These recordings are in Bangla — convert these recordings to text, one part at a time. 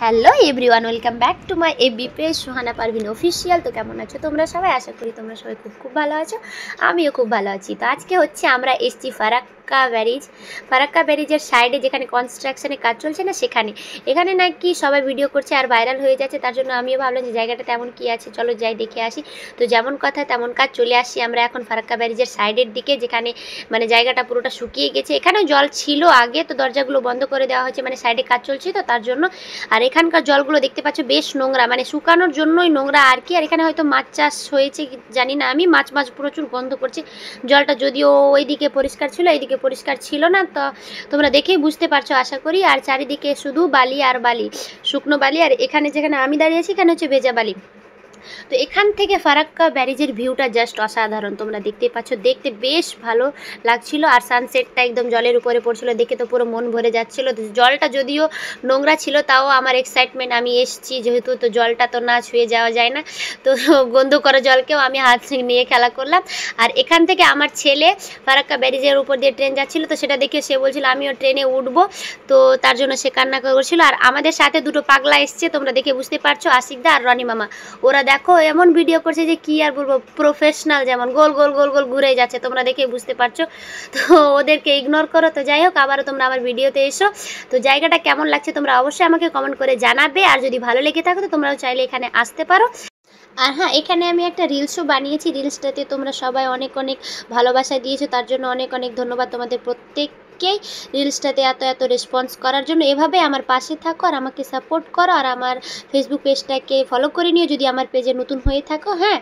hello everyone welcome back to my এ বিপে সুহানা পারভিন অফিসিয়াল তো কেমন আছো তোমরা সবাই আশা করি তোমরা সবাই খুব খুব ভালো আছো আমিও খুব ভালো আছি তো আজকে হচ্ছে আমরা এসছি ফারাক ফারাক্কা ব্যারিজ ফারাক্কা ব্যারিজের সাইডে যেখানে কনস্ট্রাকশনের কাজ চলছে না সেখানে এখানে নাকি সবাই ভিডিও করছে আর ভাইরাল হয়ে যাচ্ছে তার জন্য আমিও ভাবলাম যে জায়গাটা তেমন কি আছে চলো যাই দেখে আসি তো যেমন কথা তেমন কাজ চলে আসি আমরা এখন ফারাক্কা ব্যারিজের সাইডের দিকে যেখানে মানে জায়গাটা পুরোটা শুকিয়ে গেছে এখানেও জল ছিল আগে তো দরজাগুলো বন্ধ করে দেওয়া হয়েছে মানে সাইডে কাজ চলছে তো তার জন্য আর এখানকার জলগুলো দেখতে পাচ্ছ বেশ নোংরা মানে শুকানোর জন্যই নোংরা আর কি আর এখানে হয়তো মাছ চাষ হয়েছে জানি না আমি মাছ মাছ প্রচুর গন্ধ করছে জলটা যদিও ওইদিকে পরিষ্কার ছিল এইদিকে আজকে পরিষ্কার ছিল না তো তোমরা দেখেই বুঝতে পারছো আশা করি আর চারিদিকে শুধু বালি আর বালি শুকনো বালি আর এখানে যেখানে আমি দাঁড়িয়েছি এখানে হচ্ছে ভেজা বালি তো এখান থেকে ফারাক্কা ব্যারিজের ভিউটা জাস্ট অসাধারণ তোমরা দেখতেই পাচ্ছ দেখতে বেশ ভালো লাগছিল আর সানসেটটা একদম জলের উপরে পড়ছিল দেখে তো পুরো মন ভরে যাচ্ছিল জলটা যদিও নোংরা ছিল তাও আমার এক্সাইটমেন্ট আমি এসছি যেহেতু তো জলটা তো না ছুঁয়ে যাওয়া যায় না তো গন্ধ করা জলকেও আমি হাত নিয়ে খেলা করলাম আর এখান থেকে আমার ছেলে ফারাক্কা ব্যারিজের উপর দিয়ে ট্রেন যাচ্ছিল তো সেটা দেখে সে বলছিল আমিও ট্রেনে উঠবো তো তার জন্য সে কান্না করছিল আর আমাদের সাথে দুটো পাগলা এসছে তোমরা দেখে বুঝতে পারছো আশিকদা আর রনি মামা ওরা দেখো এমন ভিডিও করছে যে কি আর বলবো প্রফেশনাল যেমন গোল গোল গোল গোল ঘুরে যাচ্ছে তোমরা দেখে বুঝতে পারছো তো ওদেরকে ইগনোর করো তো যাই হোক আবারও তোমরা আমার ভিডিওতে এসো তো জায়গাটা কেমন লাগছে তোমরা অবশ্যই আমাকে কমেন্ট করে জানাবে আর যদি ভালো লেগে থাকো তো তোমরাও চাইলে এখানে আসতে পারো আর হ্যাঁ এখানে আমি একটা রিলসও বানিয়েছি রিলসটাতে তোমরা সবাই অনেক অনেক ভালোবাসা দিয়েছো তার জন্য অনেক অনেক ধন্যবাদ তোমাদের প্রত্যেক কে রিলসটাতে এত এত রেসপন্স করার জন্য এভাবে আমার পাশে থাকো আর আমাকে সাপোর্ট করো আর আমার ফেসবুক পেজটাকে ফলো করে নিও যদি আমার পেজে নতুন হয়ে থাকো হ্যাঁ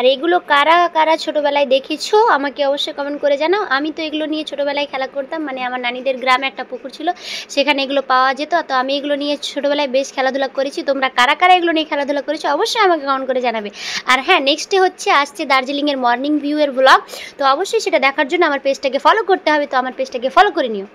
আর এগুলো কারা কারা ছোটোবেলায় দেখেছো আমাকে অবশ্যই কমেন্ট করে জানাও আমি তো এগুলো নিয়ে ছোটোবেলায় খেলা করতাম মানে আমার নানিদের গ্রামে একটা পুকুর ছিল সেখানে এগুলো পাওয়া যেত তো আমি এগুলো নিয়ে ছোটোবেলায় বেশ খেলাধুলা করেছি তোমরা কারা কারা এগুলো নিয়ে খেলাধুলা করেছো অবশ্যই আমাকে কমেন্ট করে জানাবে আর হ্যাঁ নেক্সটে হচ্ছে আসছে দার্জিলিংয়ের মর্নিং ভিউয়ের ব্লগ তো অবশ্যই সেটা দেখার জন্য আমার পেজটাকে ফলো করতে হবে তো আমার পেজটাকে ফলো করে নিও